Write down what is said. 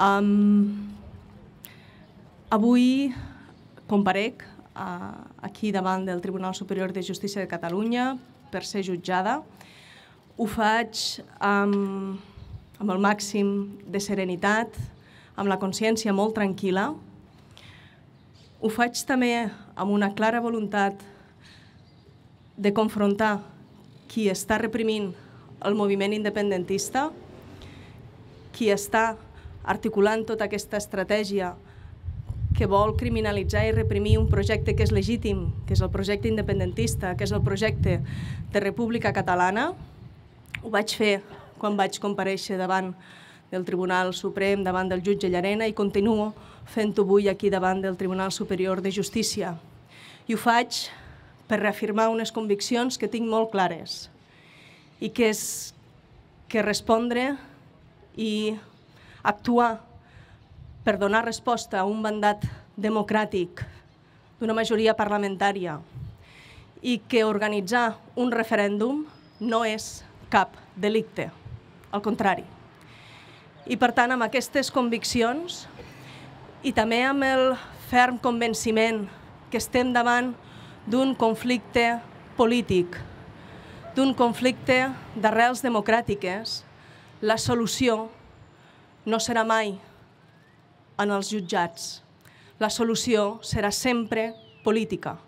Um, avui comparec uh, aquí davant del Tribunal Superior de Justícia de Catalunya per ser jutjada. Ho faig amb, amb el màxim de serenitat, amb la consciència molt tranquil·la. Ho faig també amb una clara voluntat de confrontar qui està reprimint el moviment independentista, qui està articulant tota aquesta estratègia que vol criminalitzar i reprimir un projecte que és legítim, que és el projecte independentista, que és el projecte de República Catalana. Ho vaig fer quan vaig compareixer davant del Tribunal Suprem, davant del jutge Llarena, i continuo fent-ho avui aquí davant del Tribunal Superior de Justícia. I ho faig per reafirmar unes conviccions que tinc molt clares i que és que respondre i actuar per donar resposta a un mandat democràtic d'una majoria parlamentària i que organitzar un referèndum no és cap delicte, al contrari. I per tant, amb aquestes conviccions i també amb el ferm convenciment que estem davant d'un conflicte polític, d'un conflicte d'arrels democràtiques, la solució no serà mai en els jutjats. La solució serà sempre política.